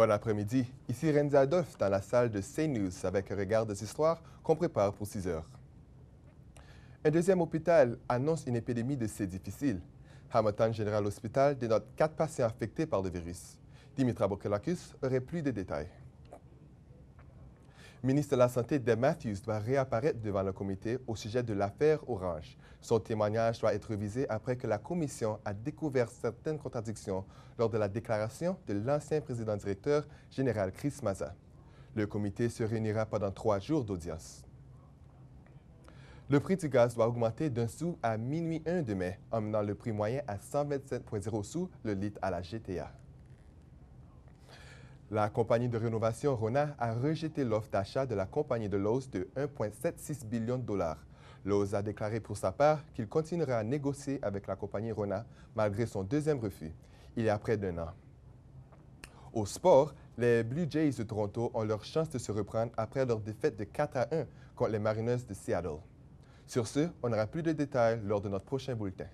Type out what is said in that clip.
Bon après-midi, ici Renzi Adolf dans la salle de CNews avec un regard des histoires qu'on prépare pour 6 heures. Un deuxième hôpital annonce une épidémie de C difficile. Hamilton General Hospital dénote 4 patients affectés par le virus. Dimitra Bokelakis aurait plus de détails ministre de la Santé Deb Matthews doit réapparaître devant le comité au sujet de l'affaire Orange. Son témoignage doit être visé après que la commission a découvert certaines contradictions lors de la déclaration de l'ancien président-directeur général Chris Maza. Le comité se réunira pendant trois jours d'audience. Le prix du gaz doit augmenter d'un sou à minuit 1 de mai, emmenant le prix moyen à 127,0 sous le litre à la GTA. La compagnie de rénovation Rona a rejeté l'offre d'achat de la compagnie de Lowe's de 1,76 billion de dollars. Lowe's a déclaré pour sa part qu'il continuera à négocier avec la compagnie Rona malgré son deuxième refus, il y a près d'un an. Au sport, les Blue Jays de Toronto ont leur chance de se reprendre après leur défaite de 4 à 1 contre les Mariners de Seattle. Sur ce, on aura plus de détails lors de notre prochain bulletin.